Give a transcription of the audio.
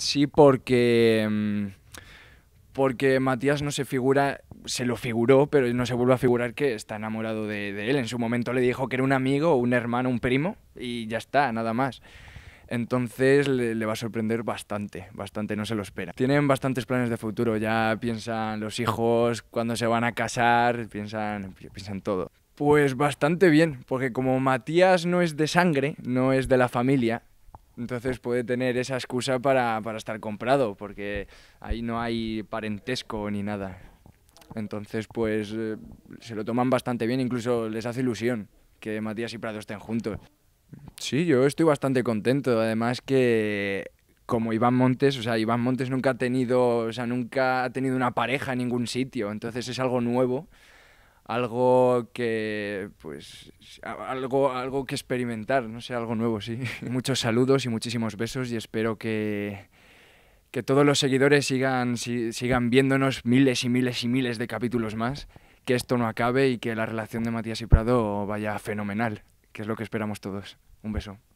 Sí, porque. Mm, porque Matías no se figura, se lo figuró, pero no se vuelve a figurar que está enamorado de, él. En su momento le dijo que era un amigo, un hermano, un primo, y ya está, nada más. Entonces le, va a sorprender bastante, bastante, no se lo espera. Tienen bastantes planes de futuro, ya piensan los hijos, cuándo se van a casar, piensan, piensan todo. Pues bastante bien, porque como Matías no es de sangre, no es de la familia, entonces puede tener esa excusa para, para estar comprado, porque ahí no hay parentesco ni nada. Entonces, pues eh, se lo toman bastante bien, incluso les hace ilusión que Matías y Prado estén juntos. Sí, yo estoy bastante contento. Además que como Iván Montes, o sea, Iván Montes nunca ha tenido, o sea, nunca ha tenido una pareja en ningún sitio, entonces es algo nuevo algo que pues algo algo que experimentar no sé algo nuevo sí muchos saludos y muchísimos besos y espero que que todos los seguidores sigan sigan viéndonos miles y miles y miles de capítulos más que esto no acabe y que la relación de Matías y Prado vaya fenomenal que es lo que esperamos todos un beso